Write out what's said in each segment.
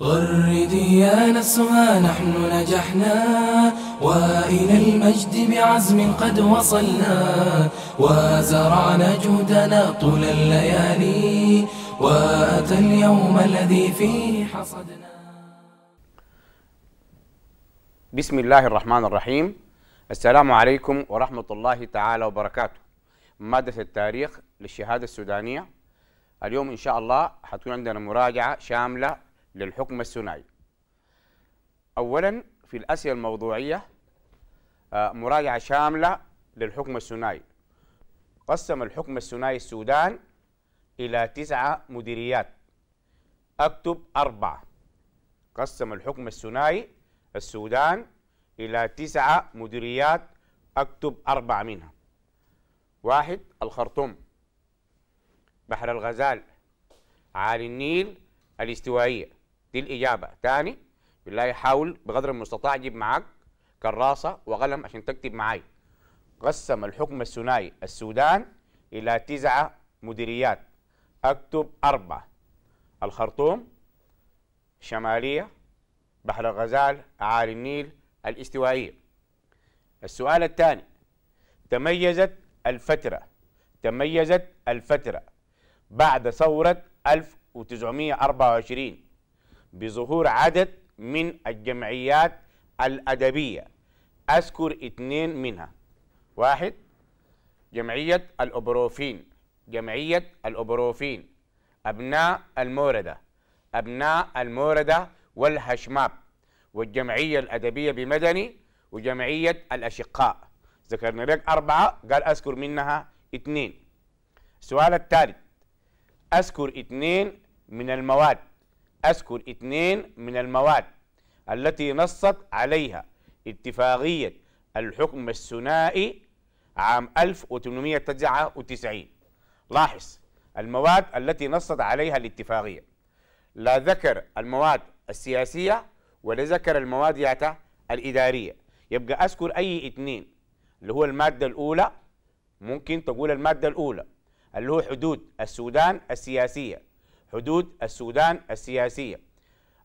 غردي يا نسها نحن نجحنا وإلى المجد بعزم قد وصلنا وزرعنا جهدنا طول الليالي وأتى اليوم الذي فيه حصدنا بسم الله الرحمن الرحيم السلام عليكم ورحمة الله تعالى وبركاته مادة التاريخ للشهادة السودانية اليوم إن شاء الله حتكون عندنا مراجعة شاملة للحكم الثنائي أولا في الأسئلة الموضوعية آه، مراجعة شاملة للحكم الثنائي قسم الحكم الثنائي السودان إلى تسعة مديريات أكتب أربعة قسم الحكم الثنائي السودان إلى تسعة مديريات أكتب أربعة منها واحد الخرطوم بحر الغزال عالي النيل الاستوائية دي الاجابه تاني بالله حاول بقدر المستطاع اجيب معاك كراسه وقلم عشان تكتب معاي قسم الحكم الثنائي السودان الى تسعه مديريات اكتب اربعه الخرطوم الشماليه بحر الغزال اعالي النيل الاستوائيه السؤال الثاني تميزت الفتره تميزت الفتره بعد ثوره 1924 بظهور عدد من الجمعيات الأدبية أذكر اثنين منها واحد جمعية الأبروفين جمعية الأبروفين أبناء الموردة أبناء الموردة والهشماب والجمعية الأدبية بمدني وجمعية الأشقاء ذكرنا لك أربعة قال أذكر منها اثنين السؤال الثالث أذكر اثنين من المواد أذكر اثنين من المواد التي نصت عليها اتفاقية الحكم الثنائي عام 1899 لاحظ المواد التي نصت عليها الاتفاقية لا ذكر المواد السياسية ولا ذكر المواد الإدارية يبقى أذكر أي اثنين اللي هو المادة الأولى ممكن تقول المادة الأولى اللي هو حدود السودان السياسية حدود السودان السياسية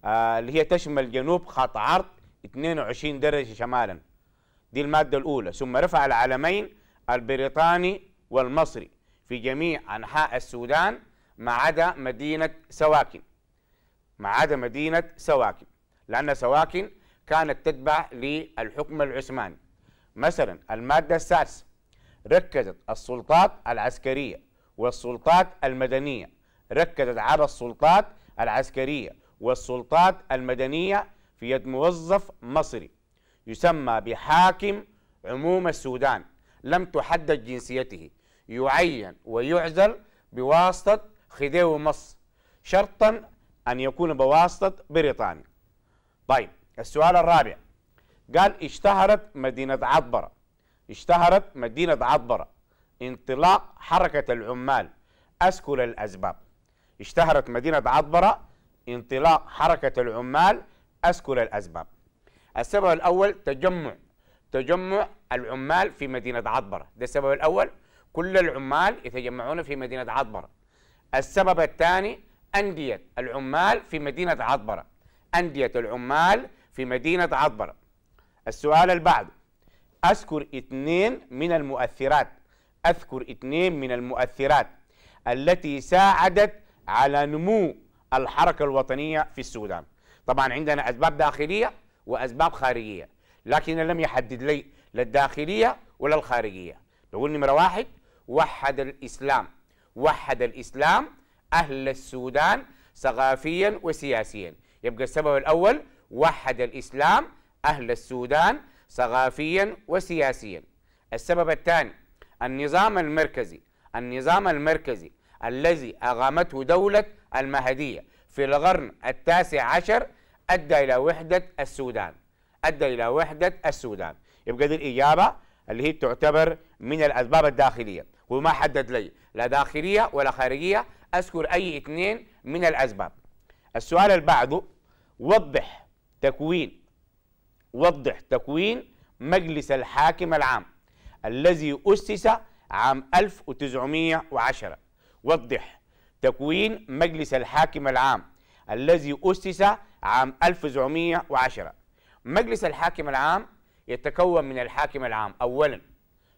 آه اللي هي تشمل جنوب خط عرض 22 درجة شمالا دي المادة الأولى ثم رفع العلمين البريطاني والمصري في جميع أنحاء السودان ما عدا مدينة سواكن ما عدا مدينة سواكن لأن سواكن كانت تتبع للحكم العثماني مثلا المادة السادسة ركزت السلطات العسكرية والسلطات المدنية ركزت على السلطات العسكرية والسلطات المدنية في يد موظف مصري يسمى بحاكم عموم السودان لم تحدد جنسيته يعين ويعزل بواسطة خديو مصر شرطا أن يكون بواسطة بريطانيا طيب السؤال الرابع قال اشتهرت مدينة عطبرة اشتهرت مدينة عطبرة انطلاق حركة العمال أسكل الأسباب اشتهرت مدينة عطبرة انطلاق حركة العمال أسكل الأسباب السبب الأول تجمع تجمع العمال في مدينة عطبرة ده السبب الأول كل العمال يتجمعون في مدينة عطبرة السبب الثاني أندية العمال في مدينة عطبرة أندية العمال في مدينة عطبرة السؤال البعض أذكر اثنين من المؤثرات أذكر اثنين من المؤثرات التي ساعدت على نمو الحركة الوطنية في السودان طبعا عندنا أسباب داخلية وأسباب خارجية لكن لم يحدد لي لا الداخلية ولا الخارجية نقول نمرة واحد وحد الإسلام وحد الإسلام أهل السودان ثقافيا وسياسيا يبقى السبب الأول وحد الإسلام أهل السودان ثقافيا وسياسيا السبب الثاني النظام المركزي النظام المركزي الذي أغامته دولة المهدية في القرن التاسع عشر أدى إلى وحدة السودان أدى إلى وحدة السودان يبقى دي الإجابة اللي هي تعتبر من الأسباب الداخلية وما حدد لي لا داخلية ولا خارجية أذكر أي اثنين من الأسباب السؤال اللي بعده وضح تكوين وضح تكوين مجلس الحاكم العام الذي أسس عام 1910 وضح تكوين مجلس الحاكم العام الذي أسس عام 1910 مجلس الحاكم العام يتكون من الحاكم العام أولا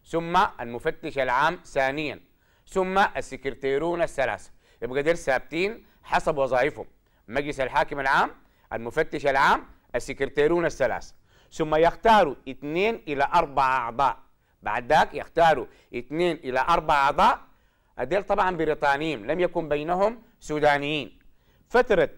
ثم المفتش العام ثانيا ثم السكرتيرون الثلاثة يبقى دير ثابتين حسب وظائفهم مجلس الحاكم العام المفتش العام السكرتيرون الثلاثة ثم يختاروا اثنين إلى أربعة أعضاء بعد ذاك يختاروا اثنين إلى أربعة أعضاء أديل طبعا بريطانيين لم يكن بينهم سودانيين فترة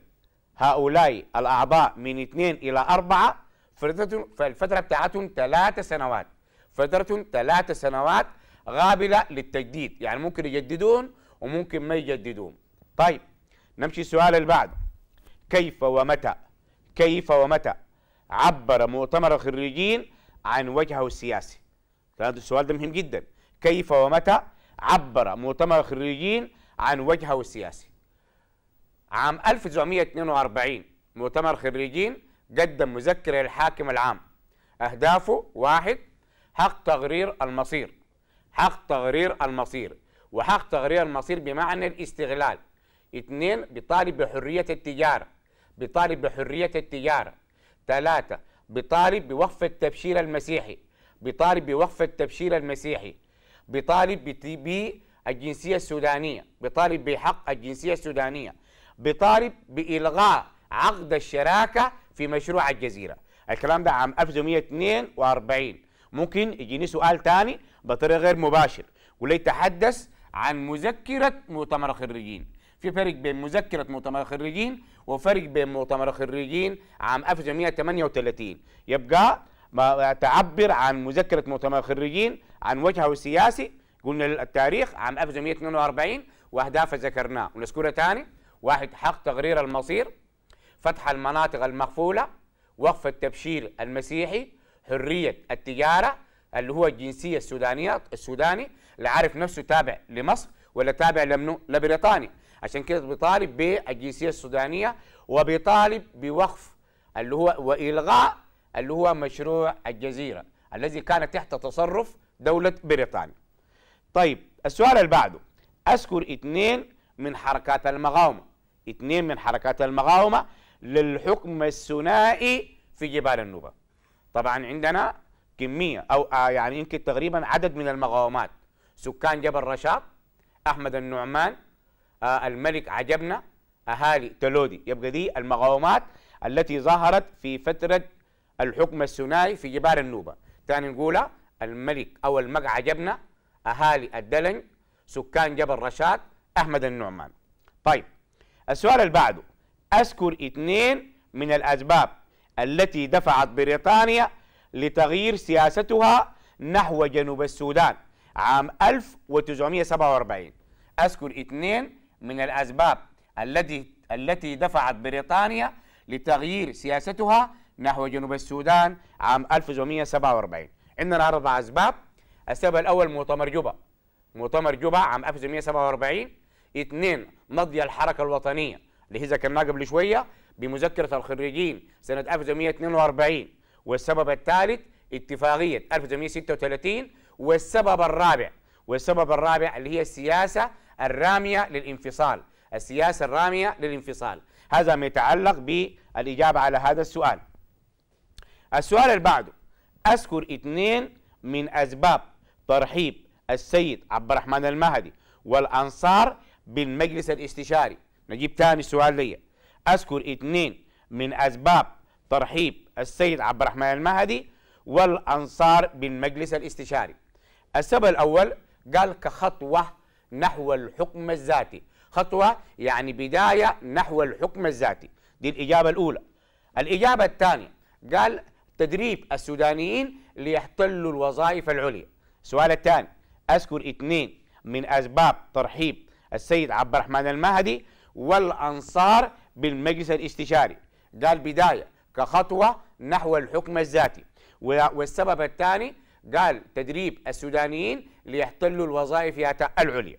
هؤلاء الأعضاء من اثنين إلى أربعة فترة فالفترة بتاعتهم ثلاثة سنوات فترة ثلاثة سنوات غابلة للتجديد يعني ممكن يجددون وممكن ما يجددون طيب نمشي السؤال اللي كيف ومتى كيف ومتى عبر مؤتمر الخريجين عن وجهه السياسي هذا السؤال ده مهم جدا كيف ومتى عبر مؤتمر الخريجين عن وجهه السياسي عام 1942 مؤتمر خريجين قدم مذكرة للحاكم العام أهدافه واحد حق تغرير المصير حق تغرير المصير وحق تغرير المصير بمعنى الاستغلال اثنين بطالب بحرية التجارة بطالب بحرية التجارة ثلاثة بطالب بوقف التبشير المسيحي بطالب بوقف التبشير المسيحي بيطالب بالجنسية السودانية بيطالب بحق الجنسية السودانية بيطالب بإلغاء عقد الشراكة في مشروع الجزيرة الكلام ده عام 1942 ممكن يجيني سؤال ثاني بطريقة غير مباشر ولي تحدث عن مذكرة مؤتمر الخريجين في فرق بين مذكرة مؤتمر الخريجين وفرق بين مؤتمر الخريجين عام 1938 يبقى ما تعبر عن مذكرة مؤتمر الخريجين عن وجهه السياسي قلنا التاريخ عام 1942 وأهدافه ذكرناه ونذكرها ثاني واحد حق تقرير المصير فتح المناطق المقفولة وقف التبشير المسيحي حرية التجارة اللي هو الجنسية السودانية السوداني اللي عارف نفسه تابع لمصر ولا تابع لمنو لبريطانيا عشان كده بيطالب بالجنسية السودانية وبيطالب بوقف اللي هو وإلغاء اللي هو مشروع الجزيرة الذي كان تحت تصرف دولة بريطانيا طيب السؤال اللي بعده أذكر اثنين من حركات المقاومة اثنين من حركات المقاومة للحكم الثنائي في جبال النوبة طبعا عندنا كمية أو آه، يعني يمكن تقريبا عدد من المقاومات سكان جبل رشاط أحمد النعمان آه الملك عجبنا أهالي تلودي يبقى دي المقاومات التي ظهرت في فترة الحكم الثنائي في جبال النوبة ثاني نقولها الملك أو المقع جبنا أهالي الدلن سكان جبل رشاد أحمد النعمان طيب السؤال اللي بعده أذكر اثنين من الأسباب التي دفعت بريطانيا لتغيير سياستها نحو جنوب السودان عام 1947 أذكر اثنين من الأسباب التي التي دفعت بريطانيا لتغيير سياستها نحو جنوب السودان عام 1947 عندنا أربع أسباب السبب الأول مؤتمر جوبا مؤتمر جوبا عام 1947 اثنين نضي الحركة الوطنية اللي هي ذكرناها قبل شوية بمذكرة الخريجين سنة 1942 والسبب الثالث اتفاقية 1936 والسبب الرابع والسبب الرابع اللي هي السياسة الرامية للانفصال السياسة الرامية للانفصال هذا ما يتعلق بالإجابة على هذا السؤال السؤال اللي بعده أذكر اثنين من أسباب ترحيب السيد عبد الرحمن المهدي والأنصار بالمجلس الاستشاري نجيب تاني السؤال لي أذكر اثنين من أسباب ترحيب السيد عبد الرحمن المهدي والأنصار بالمجلس الاستشاري السبب الأول قال كخطوة نحو الحكم الذاتي خطوة يعني بداية نحو الحكم الذاتي دي الإجابة الأولى الإجابة الثانية قال تدريب السودانيين ليحتلوا الوظائف العليا السؤال الثاني أذكر اثنين من أسباب ترحيب السيد عبد الرحمن المهدي والأنصار بالمجلس الاستشاري ده البداية كخطوة نحو الحكم الذاتي والسبب الثاني قال تدريب السودانيين ليحتلوا الوظائف العليا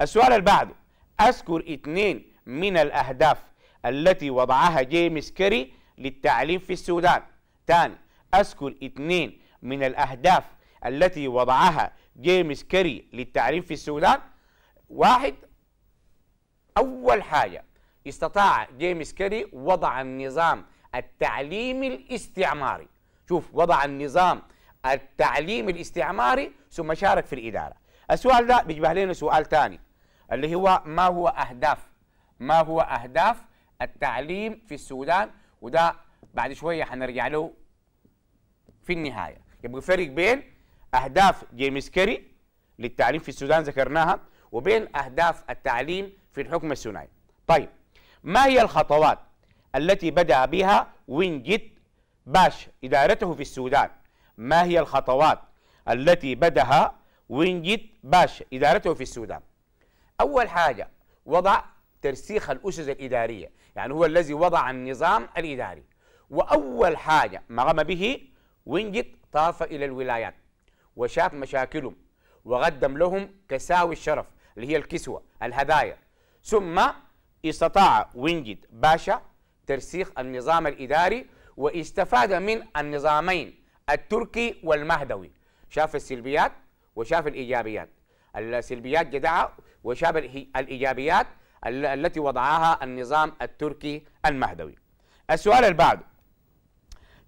السؤال البعض أذكر اثنين من الأهداف التي وضعها جيمس كيري للتعليم في السودان تاني أذكر اثنين من الأهداف التي وضعها جيمس كيري للتعريف في السودان واحد أول حاجة استطاع جيمس كيري وضع النظام التعليمي الاستعماري شوف وضع النظام التعليم الاستعماري ثم شارك في الإدارة السؤال ده بيجبه لنا سؤال ثاني اللي هو ما هو أهداف ما هو أهداف التعليم في السودان وده بعد شويه حنرجع له في النهايه يبقى فرق بين اهداف جيمس كيري للتعليم في السودان ذكرناها وبين اهداف التعليم في الحكم الثنائي طيب ما هي الخطوات التي بدا بها وينجيت باش ادارته في السودان ما هي الخطوات التي بدها وينجيت باش ادارته في السودان اول حاجه وضع ترسيخ الاسس الاداريه يعني هو الذي وضع النظام الاداري وأول حاجة ما قام به وينجد طاف إلى الولايات وشاف مشاكلهم وقدم لهم كساوي الشرف اللي هي الكسوة الهدايا ثم استطاع وينجد باشا ترسيخ النظام الإداري واستفاد من النظامين التركي والمهدوي شاف السلبيات وشاف الإيجابيات السلبيات جدعة وشاف الإيجابيات التي وضعها النظام التركي المهدوي السؤال اللي بعده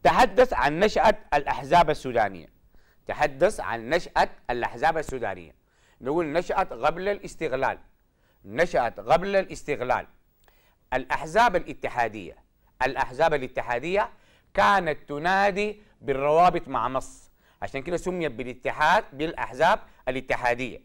تحدث عن نشأة الأحزاب السودانية تحدث عن نشأة الأحزاب السودانية نقول نشأت قبل الاستغلال نشأت قبل الاستغلال الأحزاب الاتحادية الأحزاب الاتحادية كانت تنادي بالروابط مع مصر عشان كده سميت بالاتحاد بالأحزاب الاتحادية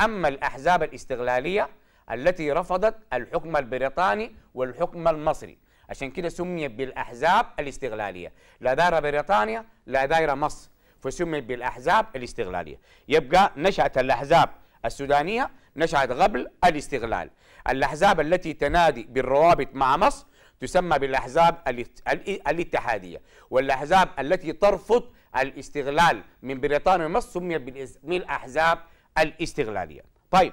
أما الأحزاب الاستغلالية التي رفضت الحكم البريطاني والحكم المصري عشان كده سميت بالاحزاب الاستغلاليه لا دايره بريطانيا لا دايره مصر فسميت بالاحزاب الاستغلاليه يبقى نشات الاحزاب السودانيه نشات قبل الاستغلال الاحزاب التي تنادي بالروابط مع مصر تسمى بالاحزاب الاتحاديه والاحزاب التي ترفض الاستغلال من بريطانيا ومصر سميت بالاحزاب الاستغلاليه طيب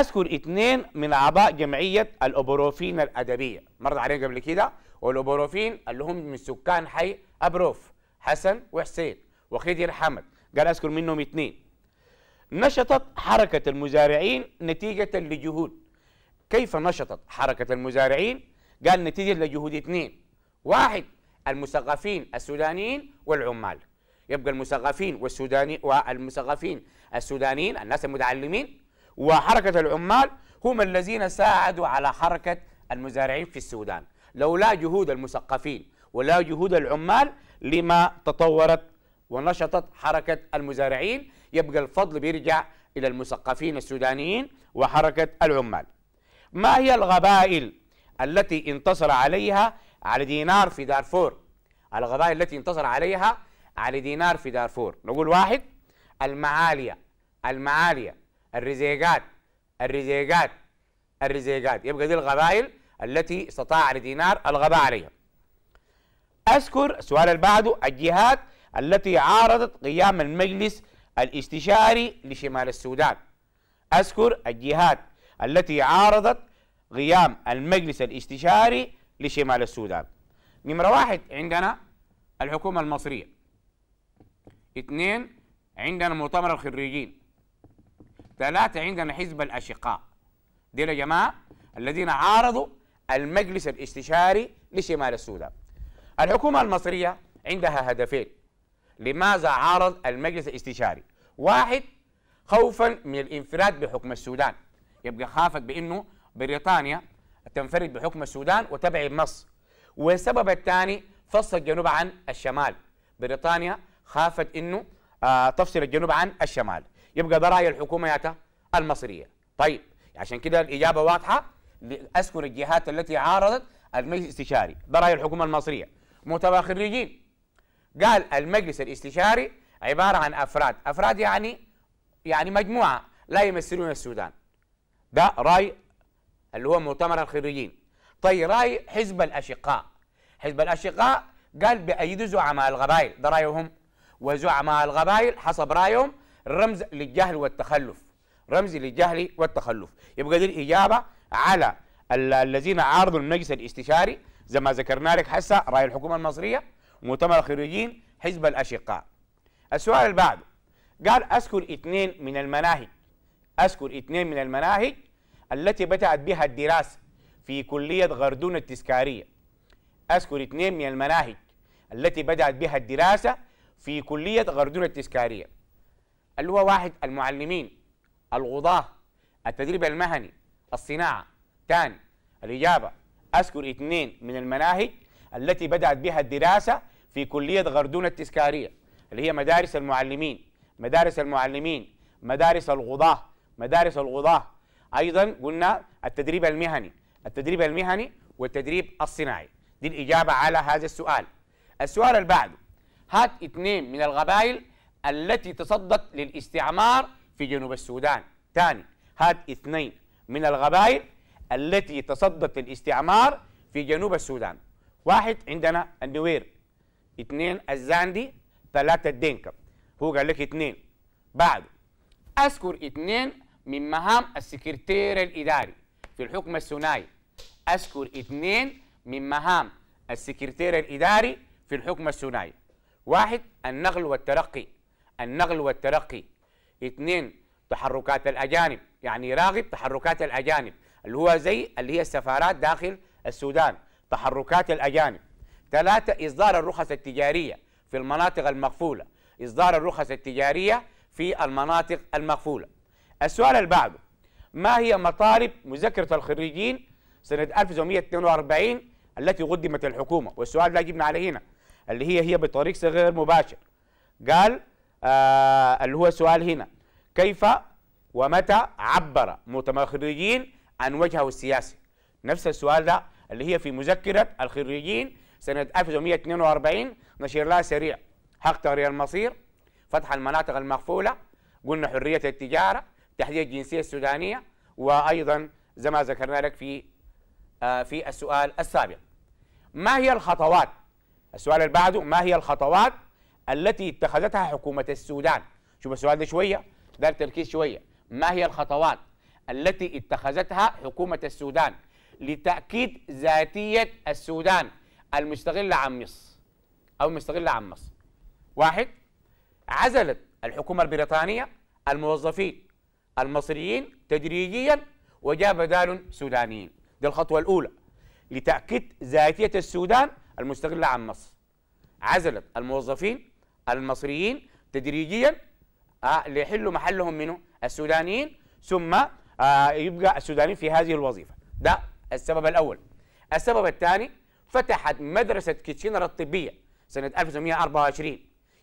اذكر اثنين من اعضاء جمعيه الاوبروفين الادبيه مرت علينا قبل كده والاوبروفين اللي هم من سكان حي ابروف حسن وحسين وخدير حمد قال اذكر منهم اثنين نشطت حركه المزارعين نتيجه لجهود كيف نشطت حركه المزارعين قال نتيجه لجهود اثنين واحد المثقفين السودانيين والعمال يبقى المثقفين والسوداني والمثقفين السودانيين الناس المتعلمين وحركة العمال هم الذين ساعدوا على حركة المزارعين في السودان لولا جهود المثقفين ولا جهود العمال لما تطورت ونشطت حركة المزارعين يبقى الفضل بيرجع إلى المثقفين السودانيين وحركة العمال ما هي الغبائل التي انتصر عليها على دينار في دارفور الغبائل التي انتصر عليها على دينار في دارفور نقول واحد المعالية المعالية الرزيقات الرزيقات الرزيقات يبقى دي القبائل التي استطاع على دينار الغباء عليها أذكر السؤال اللي بعده الجهات التي عارضت قيام المجلس الاستشاري لشمال السودان أذكر الجهات التي عارضت قيام المجلس الاستشاري لشمال السودان نمرة واحد عندنا الحكومة المصرية اثنين عندنا مؤتمر الخريجين ثلاثة عندنا حزب الأشقاء دي يا جماعة الذين عارضوا المجلس الاستشاري لشمال السودان الحكومة المصرية عندها هدفين لماذا عارض المجلس الاستشاري واحد خوفا من الانفراد بحكم السودان يبقى خافت بأنه بريطانيا تنفرد بحكم السودان وتبع مصر والسبب الثاني فصل الجنوب عن الشمال بريطانيا خافت أنه آه، تفصل الجنوب عن الشمال يبقى ده راي الحكومه ياتا المصريه طيب عشان كده الاجابه واضحه اذكر الجهات التي عارضت المجلس الاستشاري ده راي الحكومه المصريه متباخرين قال المجلس الاستشاري عباره عن افراد افراد يعني يعني مجموعه لا يمثلون السودان ده راي اللي هو مؤتمر الخريجين طيب راي حزب الاشقاء حزب الاشقاء قال بأيدوا زعماء القبائل ده رايهم وزعماء القبائل حسب رايهم رمز للجهل والتخلف رمز للجهل والتخلف يبقى دي الاجابه على الذين عارضوا المجلس الاستشاري زي ما ذكرنا لك حسا راي الحكومه المصريه مؤتمر الخريجين حزب الاشقاء السؤال اللي بعده قال اذكر اثنين من المناهج اذكر اثنين من المناهج التي بدات بها الدراسه في كليه غردون التذكاريه اذكر اثنين من المناهج التي بدات بها الدراسه في كليه غردون التذكاريه اللي هو واحد المعلمين الغضاة التدريب المهني الصناعة ثاني الإجابة أذكر اثنين من المناهج التي بدأت بها الدراسة في كلية غردون التذكارية اللي هي مدارس المعلمين مدارس المعلمين مدارس الغضاة مدارس الغضاة أيضا قلنا التدريب المهني التدريب المهني والتدريب الصناعي دي الإجابة على هذا السؤال السؤال اللي بعده هات اثنين من القبائل التي تصدت للاستعمار في جنوب السودان ثاني هات اثنين من الغبائل التي تصدت للاستعمار في جنوب السودان واحد عندنا النوير اثنين الزاندي ثلاثة الدينكا هو قال لك اثنين بعد أذكر اثنين من مهام السكرتير الإداري في الحكم الثنائي أذكر اثنين من مهام السكرتير الإداري في الحكم الثنائي واحد النقل والترقي النقل والترقي اثنين تحركات الأجانب يعني يراقب تحركات الأجانب اللي هو زي اللي هي السفارات داخل السودان تحركات الأجانب ثلاثة إصدار الرخص التجارية في المناطق المقفولة إصدار الرخص التجارية في المناطق المقفولة السؤال البعض ما هي مطالب مذكرة الخريجين سنة 1942 التي قدمت الحكومة والسؤال ده جبنا عليه هنا اللي هي هي بطريق غير مباشر قال آه اللي هو سؤال هنا كيف ومتى عبر متمخرجين عن وجهه السياسي نفس السؤال ده اللي هي في مذكرة الخريجين سنة 1942 نشر لها سريع حق تغيير المصير فتح المناطق المقفولة قلنا حرية التجارة تحديد الجنسية السودانية وأيضا زي ما ذكرنا لك في آه في السؤال السابق ما هي الخطوات السؤال اللي بعده ما هي الخطوات التي اتخذتها حكومة السودان شوف السؤال ده شوية دار تركيز شوية ما هي الخطوات التي اتخذتها حكومة السودان لتأكيد ذاتية السودان المستغلة عن مصر أو المستغلة عن مصر واحد عزلت الحكومة البريطانية الموظفين المصريين تدريجيا وجاء بدال سودانيين دي الخطوة الأولى لتأكيد ذاتية السودان المستغلة عن مصر عزلت الموظفين المصريين تدريجيا آه، ليحلوا محلهم منه السودانيين ثم آه، يبقى السودانيين في هذه الوظيفة ده السبب الأول السبب الثاني فتحت مدرسة كيتشينر الطبية سنة 1924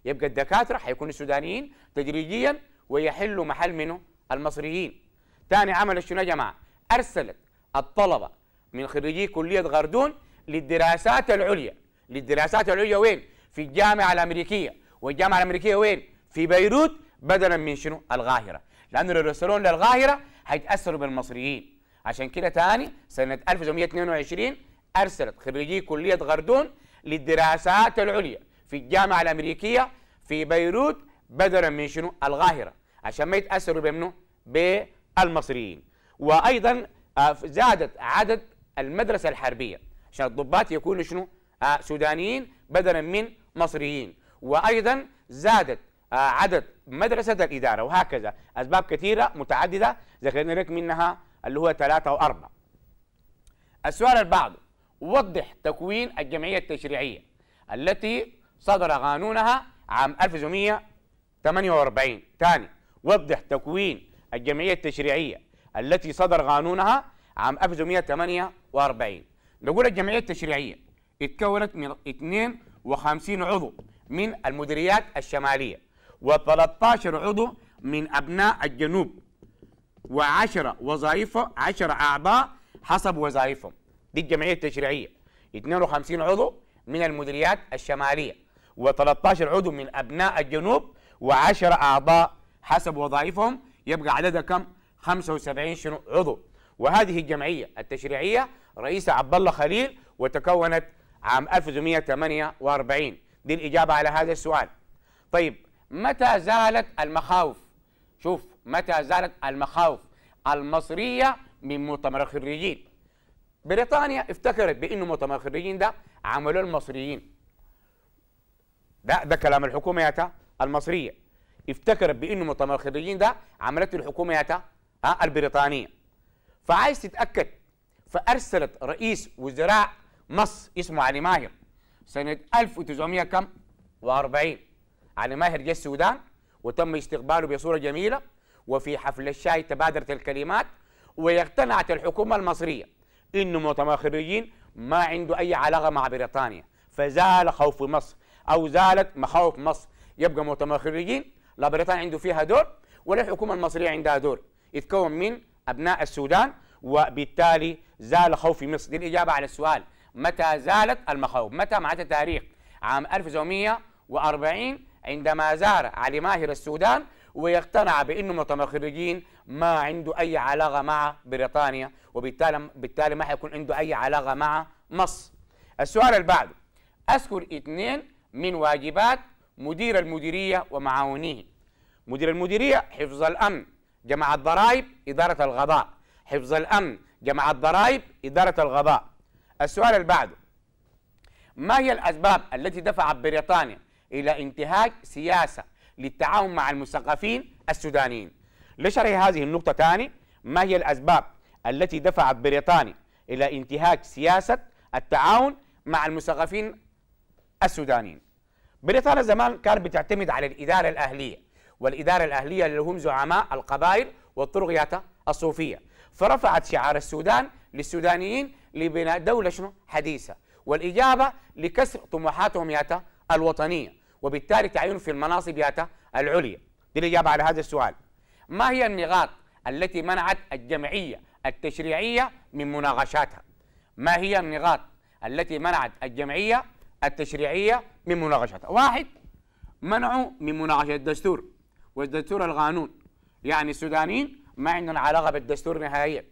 يبقى الدكاترة حيكونوا السودانيين تدريجيا ويحلوا محل منه المصريين ثاني عمل شنو يا جماعة أرسلت الطلبة من خريجي كلية غردون للدراسات العليا للدراسات العليا وين؟ في الجامعة الأمريكية والجامعه الامريكيه وين؟ في بيروت بدلا من شنو؟ القاهره لانه لو رسلوهم للقاهره هيتاثروا بالمصريين عشان كده تاني سنه 1922 ارسلت خريجي كليه غردون للدراسات العليا في الجامعه الامريكيه في بيروت بدلا من شنو؟ القاهره عشان ما يتاثروا بمنو؟ بالمصريين وايضا آه، زادت عدد المدرسه الحربيه عشان الضباط يكونوا شنو؟ آه، سودانيين بدلا من مصريين وأيضا زادت آه، عدد مدرسة الإدارة وهكذا أسباب كثيرة متعددة ذكرنا لك منها اللي هو ثلاثة وأربعة السؤال البعض وضح تكوين الجمعية التشريعية التي صدر قانونها عام 1948 ثاني وضح تكوين الجمعية التشريعية التي صدر قانونها عام 1948 نقول الجمعية التشريعية اتكونت من 52 عضو من المديريات الشمالية و13 عضو من أبناء الجنوب و10 وظائف 10 أعضاء حسب وظائفهم دي الجمعية التشريعية 52 عضو من المديريات الشمالية و13 عضو من أبناء الجنوب و10 أعضاء حسب وظائفهم يبقى عددها كم 75 شنو عضو وهذه الجمعية التشريعية رئيسها عبد الله خليل وتكونت عام 1948 دي الإجابة على هذا السؤال طيب متى زالت المخاوف شوف متى زالت المخاوف المصرية من مؤتمر الخريجين بريطانيا افتكرت بأنه مؤتمر الخريجين ده عملوا المصريين ده ده كلام الحكومة ياتا المصرية افتكرت بأنه مؤتمر الخريجين ده عملته الحكومة ياتا البريطانية فعايز تتأكد فأرسلت رئيس وزراء مصر اسمه علي ماهر سنة 1900 كم؟ و40 على ماهر جي السودان وتم استقباله بصورة جميلة وفي حفل الشاي تبادرت الكلمات واقتنعت الحكومة المصرية إنه مؤتمر الخريجين ما عنده أي علاقة مع بريطانيا فزال خوف مصر أو زالت مخاوف مصر يبقى مؤتمر الخريجين لا بريطانيا عنده فيها دور ولا الحكومة المصرية عندها دور يتكون من أبناء السودان وبالتالي زال خوف مصر دي الإجابة على السؤال متى زالت المخاوف متى معناتها تاريخ عام 1940 عندما زار علي ماهر السودان ويقتنع بانه متمخرجين ما عنده اي علاقه مع بريطانيا وبالتالي بالتالي ما حيكون عنده اي علاقه مع مصر. السؤال اللي بعده اذكر اثنين من واجبات مدير المديريه ومعاونيه. مدير المديريه حفظ الامن، جمع الضرائب، اداره الغضاء. حفظ الامن، جمع الضرائب، اداره الغضاء. السؤال اللي بعده ما هي الأسباب التي دفعت بريطانيا إلى انتهاج سياسة للتعاون مع المثقفين السودانيين لشرح هذه النقطة ثاني ما هي الأسباب التي دفعت بريطانيا إلى انتهاج سياسة التعاون مع المثقفين السودانيين بريطانيا زمان كانت بتعتمد على الإدارة الأهلية والإدارة الأهلية اللي هم زعماء القبائل والطرقيات الصوفية فرفعت شعار السودان للسودانيين لبناء دولة شنو حديثة والإجابة لكسر طموحاتهم ياتا الوطنية وبالتالي تعين في المناصب ياتا العليا دي الإجابة على هذا السؤال ما هي النقاط التي منعت الجمعية التشريعية من مناقشاتها ما هي النقاط التي منعت الجمعية التشريعية من مناقشتها واحد منعوا من مناقشة الدستور والدستور القانون يعني السودانيين ما عندنا علاقة بالدستور نهائيا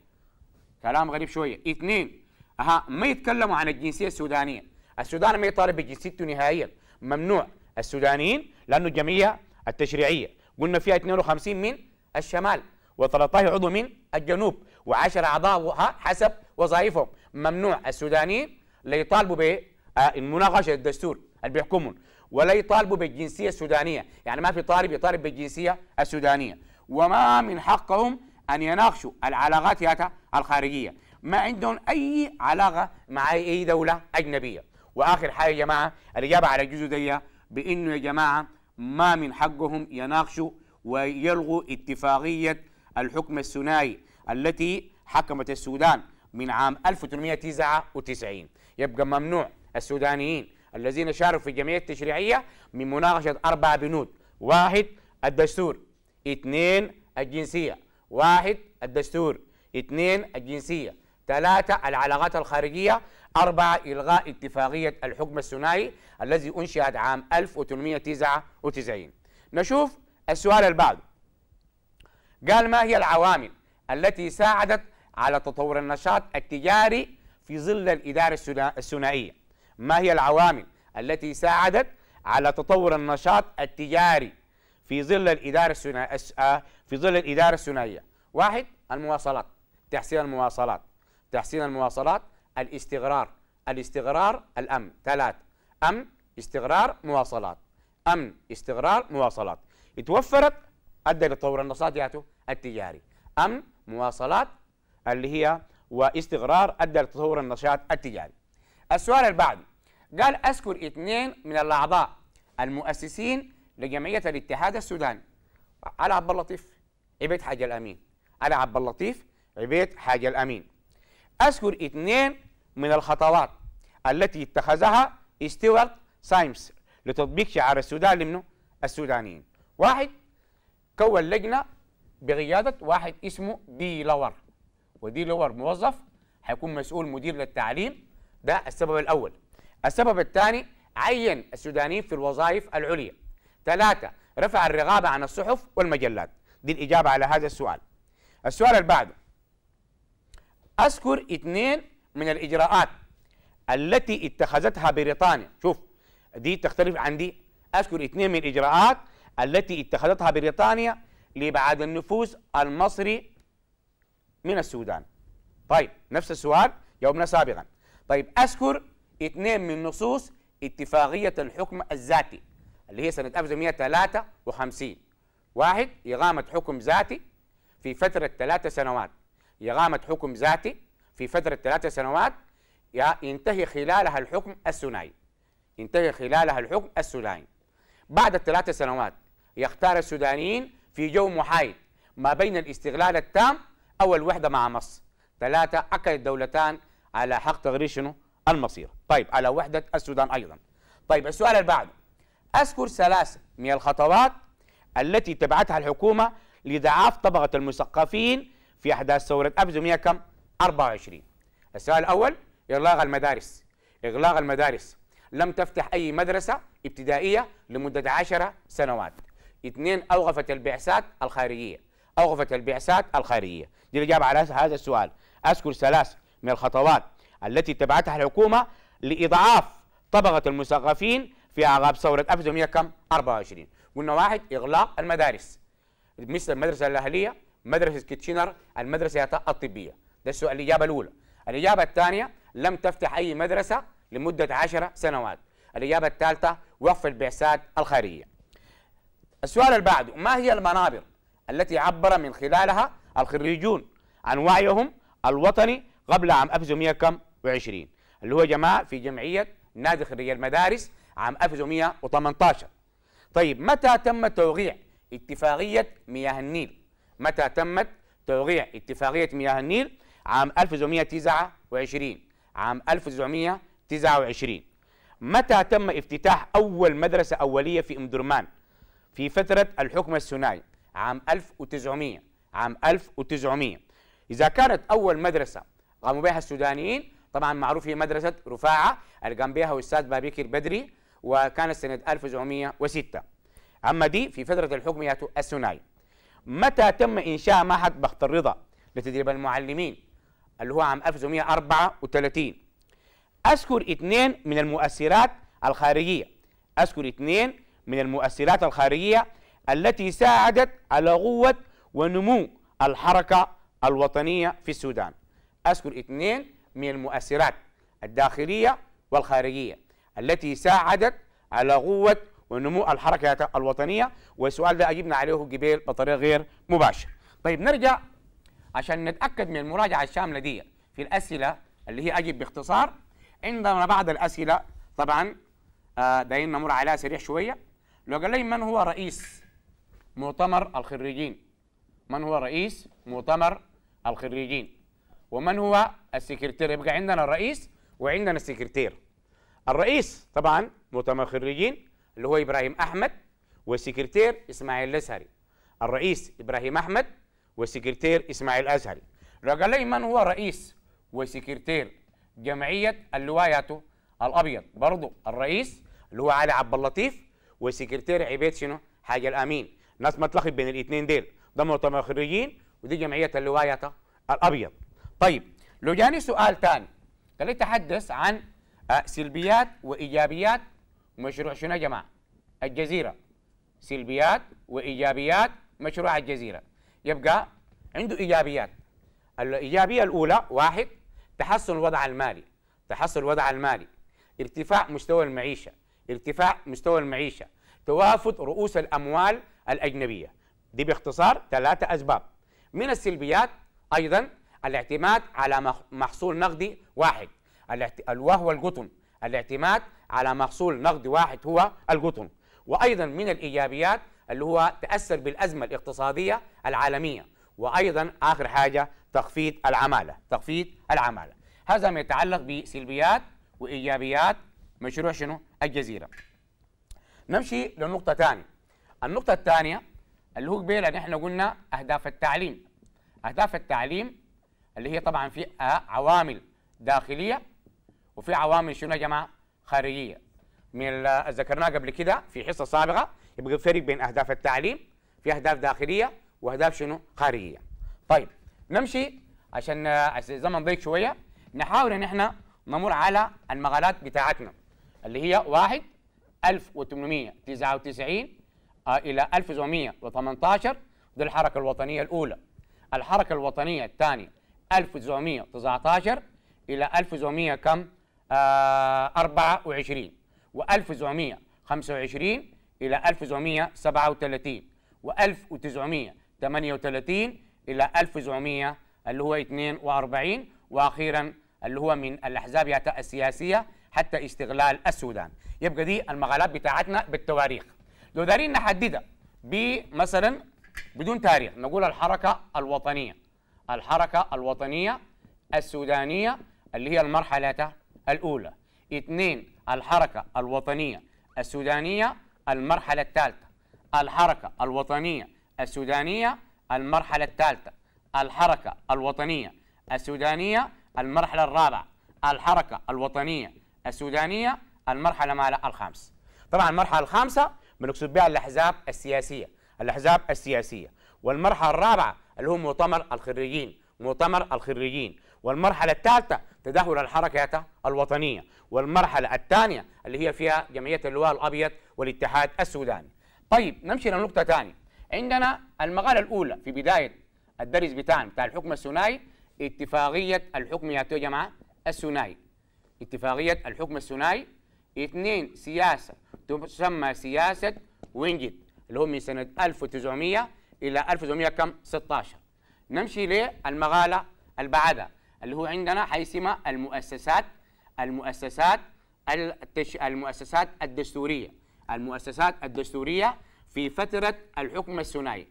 كلام غريب شويه اثنين اها ما يتكلموا عن الجنسيه السودانيه السودان ما يطالب بجنسيته نهائيا ممنوع السودانيين لانه الجمعيه التشريعيه قلنا فيها 52 من الشمال و13 عضو من الجنوب و10 اعضاء حسب وظائفهم ممنوع السودانيين لا يطالبوا بمناقشه آه، الدستور اللي بيحكمهم ولا يطالبوا بالجنسيه السودانيه يعني ما في طالب يطالب بالجنسيه السودانيه وما من حقهم أن يناقشوا العلاقات الخارجية ما عندهم أي علاقة مع أي دولة أجنبية وآخر حاجة يا جماعة الإجابة على الجزء ده بإنه يا جماعة ما من حقهم يناقشوا ويلغوا اتفاقية الحكم الثنائي التي حكمت السودان من عام 1899 يبقى ممنوع السودانيين الذين شاركوا في الجمعية التشريعية من مناقشة أربع بنود واحد الدستور اثنين الجنسية واحد الدستور اثنين الجنسية ثلاثة العلاقات الخارجية أربعة إلغاء اتفاقية الحكم الثنائي الذي أنشئت عام 1899 نشوف السؤال البعض قال ما هي العوامل التي ساعدت على تطور النشاط التجاري في ظل الإدارة الثنائية ما هي العوامل التي ساعدت على تطور النشاط التجاري في ظل الإدارة في ظل الإدارة الثنائية واحد المواصلات تحسين المواصلات تحسين المواصلات الاستغرار الاستغرار الأمن ثلاث أمن استغرار مواصلات أمن استغرار مواصلات اتوفرت أدى لتطور النشاط التجاري أمن مواصلات اللي هي واستغرار أدى لتطور النشاط التجاري السؤال اللي بعده قال أذكر اثنين من الأعضاء المؤسسين لجمعية الاتحاد السوداني على عبد اللطيف عبيد حاج الامين انا عبد اللطيف عبيد حاج الامين اذكر اثنين من الخطوات التي اتخذها ستيوارت سايمس لتطبيق شعار السودان لمنه السودانيين واحد كون لجنه بقياده واحد اسمه دي لور ودي لور موظف هيكون مسؤول مدير للتعليم ده السبب الاول السبب الثاني عين السودانيين في الوظائف العليا ثلاثه رفع الرقابه عن الصحف والمجلات دي الإجابة على هذا السؤال السؤال اللي بعده أذكر اثنين من الإجراءات التي اتخذتها بريطانيا شوف دي تختلف عن دي أذكر اثنين من الإجراءات التي اتخذتها بريطانيا لإبعاد النفوذ المصري من السودان طيب نفس السؤال جاوبنا سابقا طيب أذكر اثنين من نصوص اتفاقية الحكم الذاتي اللي هي سنة 1953 واحد إقامة حكم ذاتي في فترة ثلاثة سنوات إقامة حكم ذاتي في فترة ثلاثة سنوات ينتهي خلالها الحكم الثنائي ينتهي خلالها الحكم الثنائي بعد الثلاثة سنوات يختار السودانيين في جو محايد ما بين الاستغلال التام أو الوحدة مع مصر ثلاثة أكد الدولتان على حق تغريش شنو المصير طيب على وحدة السودان أيضا طيب السؤال اللي بعده أذكر ثلاثة من الخطوات التي تبعتها الحكومة لضعاف طبقة المثقفين في أحداث ثورة أبز 100 كم 24 السؤال الأول إغلاق المدارس إغلاق المدارس لم تفتح أي مدرسة ابتدائية لمدة 10 سنوات اثنين أوقفت البعثات الخارجية أوقفت البعثات الخارجية دي الإجابة على هذا السؤال أذكر ثلاث من الخطوات التي اتبعتها الحكومة لإضعاف طبقة المثقفين في أعقاب ثورة 1924 قلنا واحد اغلاق المدارس مثل المدرسه الاهليه مدرسه كيتشنر المدرسه الطبيه ده السؤال الاجابه الاولى الاجابه الثانيه لم تفتح اي مدرسه لمده 10 سنوات الاجابه الثالثه وقف البعثات الخارجيه السؤال اللي بعده ما هي المنابر التي عبر من خلالها الخريجون عن وعيهم الوطني قبل عام 1920 اللي هو جماعه في جمعيه نادي خريج المدارس عام 1918 طيب متى تم توقيع اتفاقية مياه النيل متى تمت توقيع اتفاقية مياه النيل عام 1929 عام 1929 متى تم افتتاح أول مدرسة أولية في أم درمان في فترة الحكم الثنائي عام 1900 عام 1900 إذا كانت أول مدرسة قاموا بها السودانيين طبعا معروف هي مدرسة رفاعة اللي قام بها الأستاذ بابيكر بدري وكانت سنة 1906 أما دي في فترة الحكم السناي متى تم إنشاء معهد بخت الرضا لتدريب المعلمين اللي هو عام 1934 أذكر اثنين من المؤثرات الخارجية أذكر اثنين من المؤثرات الخارجية التي ساعدت على قوة ونمو الحركة الوطنية في السودان أذكر اثنين من المؤثرات الداخلية والخارجية التي ساعدت على قوة ونمو الحركة الوطنية والسؤال ده أجبنا عليه جبيل بطريقة غير مباشرة طيب نرجع عشان نتأكد من المراجعة الشاملة دي في الأسئلة اللي هي أجب باختصار عندنا بعض الأسئلة طبعا آه نمر عليها سريع شوية لو قال لي من هو رئيس مؤتمر الخريجين من هو رئيس مؤتمر الخريجين ومن هو السكرتير يبقى عندنا الرئيس وعندنا السكرتير الرئيس طبعا مؤتمر خريجين اللي هو ابراهيم احمد والسكرتير اسماعيل الازهري الرئيس ابراهيم احمد والسكرتير اسماعيل الازهري رجل من هو رئيس وسكرتير جمعيه اللواياتو الابيض برضه الرئيس اللي هو علي عبد اللطيف وسكرتير عبيد شنو حاجه الامين الناس ما تلخبط بين الاثنين ديل ده مؤتمر خريجين ودي جمعيه اللواياتو الابيض طيب لو جاني سؤال ثاني كان يتحدث عن سلبيات وايجابيات مشروع شنو يا جماعه؟ الجزيره سلبيات وايجابيات مشروع الجزيره يبقى عنده ايجابيات الايجابيه الاولى واحد تحسن الوضع المالي تحسن الوضع المالي ارتفاع مستوى المعيشه ارتفاع مستوى المعيشه توافد رؤوس الاموال الاجنبيه دي باختصار ثلاثه اسباب من السلبيات ايضا الاعتماد على محصول نقدي واحد وهو القطن الاعتماد على محصول نقدي واحد هو القطن وأيضا من الإيجابيات اللي هو تأثر بالأزمة الاقتصادية العالمية وأيضا آخر حاجة تخفيض العمالة تخفيض العمالة هذا ما يتعلق بسلبيات وإيجابيات مشروع شنو الجزيرة نمشي لنقطة ثانية النقطة الثانية اللي هو قبيلة نحن قلنا أهداف التعليم أهداف التعليم اللي هي طبعا في عوامل داخلية وفي عوامل شنو يا جماعه خارجيه من اللي ذكرناه قبل كده في حصه سابقه يبقى فرق بين اهداف التعليم في اهداف داخليه واهداف شنو خارجيه طيب نمشي عشان الزمن ضيق شويه نحاول ان احنا نمر على المقالات بتاعتنا اللي هي 1 1899 آه، الى 1918 دي الحركه الوطنيه الاولى الحركه الوطنيه الثانيه 1919 الى 1900 كم 24 و 1925 إلى 1937 و1938 إلى 1900 اللي هو 42 وأخيرا اللي هو من الأحزاب السياسية حتى استغلال السودان يبقى دي المقالات بتاعتنا بالتواريخ لو دارين نحددها بمثلا بدون تاريخ نقول الحركة الوطنية الحركة الوطنية السودانية اللي هي المرحلة الأولى اثنين الحركة الوطنية السودانية المرحلة الثالثة الحركة الوطنية السودانية المرحلة الثالثة الحركة الوطنية السودانية المرحلة الرابعة الحركة الوطنية السودانية المرحلة مع الخامسة طبعا المرحلة الخامسة بنقصد بها الأحزاب السياسية الأحزاب السياسية والمرحلة الرابعة اللي هو مؤتمر الخريجين مؤتمر الخريجين والمرحلة الثالثة تدهور الحركة الوطنية والمرحلة الثانية اللي هي فيها جمعية اللواء الأبيض والاتحاد السوداني طيب نمشي لنقطة ثانية عندنا المقالة الأولى في بداية الدرس بتاعنا بتاع الحكم الثنائي اتفاقية الحكم يا جماعة الثنائي اتفاقية الحكم الثنائي اثنين سياسة تسمى سياسة وينجد اللي هو من سنة 1900 إلى 1900 كم 16 نمشي للمقالة اللي بعدها اللي هو عندنا حيسمى المؤسسات المؤسسات التش... المؤسسات الدستورية المؤسسات الدستورية في فترة الحكم الثنائي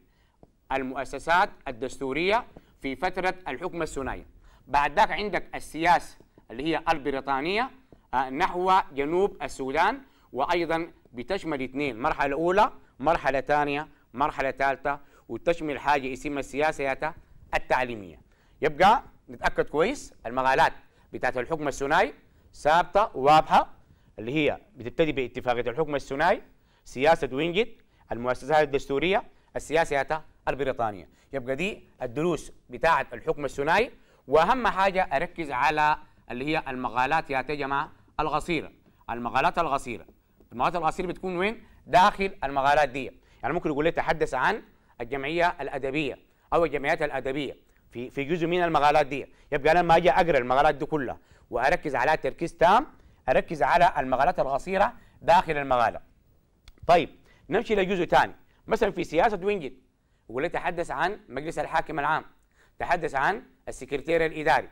المؤسسات الدستورية في فترة الحكم الثنائي بعد ذاك عندك السياسة اللي هي البريطانية آه، نحو جنوب السودان وأيضا بتشمل اثنين مرحلة أولى مرحلة ثانية مرحلة ثالثة وتشمل حاجة اسمها السياسة التعليمية يبقى نتاكد كويس المقالات بتاعت الحكم الثنائي ثابته وواضحه اللي هي بتبتدي باتفاقيه الحكم الثنائي سياسه وينجت المؤسسات الدستوريه السياسه البريطانيه يبقى دي الدروس بتاعت الحكم الثنائي واهم حاجه اركز على اللي هي المقالات يا جماعه القصيره المقالات القصيره المقالات القصيره بتكون وين داخل المقالات دي يعني ممكن يقول لي تحدث عن الجمعيه الادبيه او الجمعيات الادبيه في في جزء من المقالات دي يبقى انا لما اجي اقرا المقالات دي كلها واركز على تركيز تام اركز على المقالات القصيره داخل المقاله طيب نمشي لجزء ثاني مثلا في سياسه وينجت يقول لي تحدث عن مجلس الحاكم العام تحدث عن السكرتير الاداري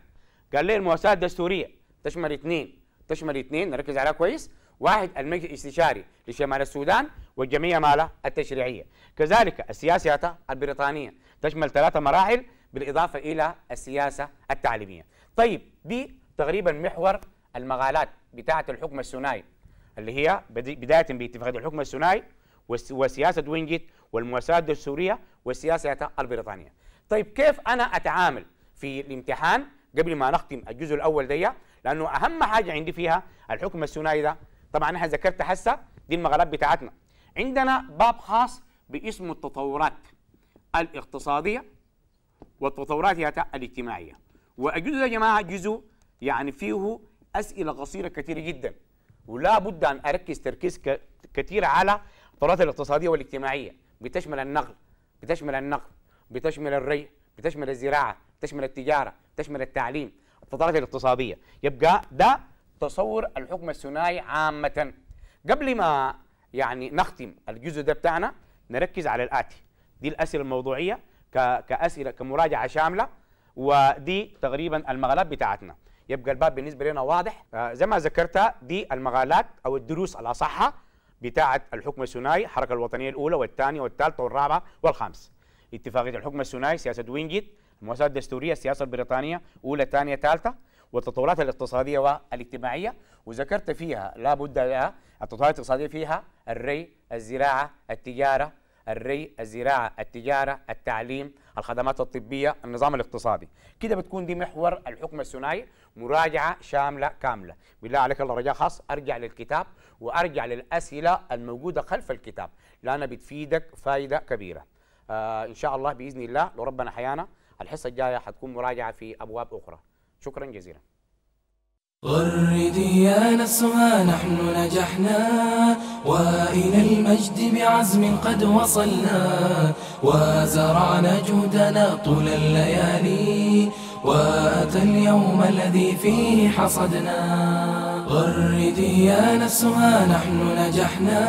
قال لي المؤسسات الدستوريه تشمل اثنين تشمل اثنين نركز عليها كويس واحد المجلس الاستشاري لشمال السودان والجمعيه ماله التشريعيه كذلك السياسات البريطانيه تشمل ثلاثه مراحل بالإضافة إلى السياسة التعليمية طيب دي تقريبا محور المقالات بتاعة الحكم الثنائي اللي هي بداية باتفاقية الحكم الثنائي وسياسة وينجيت والمؤسسات السورية والسياسة البريطانية طيب كيف أنا أتعامل في الامتحان قبل ما نختم الجزء الأول دي لأنه أهم حاجة عندي فيها الحكم الثنائي ده طبعا أنا ذكرت هسه دي المقالات بتاعتنا عندنا باب خاص باسمه التطورات الاقتصادية وتطوراتها الاجتماعية وأجزء يا جماعة جزء يعني فيه أسئلة قصيرة كثيرة جدا ولا بد أن أركز تركيز كثير على التطورات الاقتصادية والاجتماعية بتشمل النقل بتشمل النقل بتشمل الري بتشمل الزراعة بتشمل التجارة بتشمل التعليم التطورات الاقتصادية يبقى ده تصور الحكم الثنائي عامة قبل ما يعني نختم الجزء ده بتاعنا نركز على الآتي دي الأسئلة الموضوعية كاسئله كمراجعه شامله ودي تقريبا المغالات بتاعتنا يبقى الباب بالنسبه لنا واضح آه، زي ما ذكرت دي المغالات او الدروس الاصح بتاعه الحكم الثنائي الحركه الوطنيه الاولى والثانيه والثالثه والرابعه والخامسه اتفاقيه الحكم الثنائي سياسه وينجيت المؤسسات الدستوريه السياسه البريطانيه اولى ثانيه ثالثه والتطورات الاقتصاديه والاجتماعيه وذكرت فيها لابد لها التطورات الاقتصاديه فيها الري الزراعه التجاره الري الزراعه التجاره التعليم الخدمات الطبيه النظام الاقتصادي كده بتكون دي محور الحكم الثنائي مراجعه شامله كامله بالله عليك الله رجاء خاص ارجع للكتاب وارجع للاسئله الموجوده خلف الكتاب لانها بتفيدك فائده كبيره آه ان شاء الله باذن الله لو ربنا حيانا الحصه الجايه حتكون مراجعه في ابواب اخرى شكرا جزيلا غردي يا نسها نحن نجحنا وإلى المجد بعزم قد وصلنا وزرعنا جهدنا طول الليالي وأتى اليوم الذي فيه حصدنا غردي يا نفسها نحن نجحنا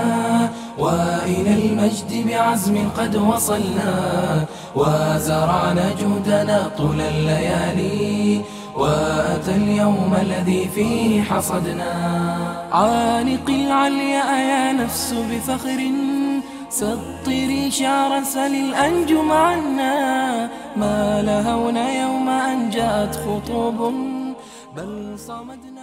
وإلى المجد بعزم قد وصلنا وزرعنا جهدنا طول الليالي وأتى اليوم الذي فيه حصدنا عانق العلياء يا نفس بفخر سطري شعر سل الأنجم عنا ما لهونا يوم أن جاءت خطوب بل صمدنا